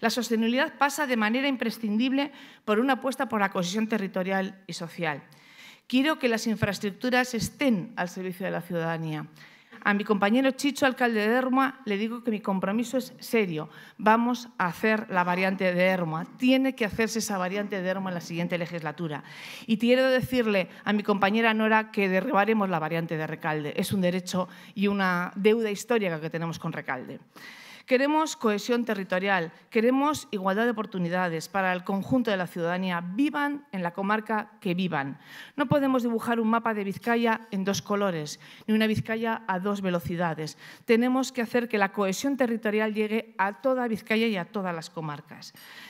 La sostenibilidad pasa de manera imprescindible por una apuesta por la cohesión territorial y social. Quiero que las infraestructuras estén al servicio de la ciudadanía, a mi compañero Chicho, alcalde de Ermua, le digo que mi compromiso es serio. Vamos a hacer la variante de Ermua. Tiene que hacerse esa variante de Ermua en la siguiente legislatura. Y quiero decirle a mi compañera Nora que derribaremos la variante de Recalde. Es un derecho y una deuda histórica que tenemos con Recalde. Queremos cohesión territorial, queremos igualdad de oportunidades para el conjunto de la ciudadanía, vivan en la comarca que vivan. No podemos dibujar un mapa de Vizcaya en dos colores, ni una Vizcaya a dos velocidades. Tenemos que hacer que la cohesión territorial llegue a toda Vizcaya y a todas las comarcas.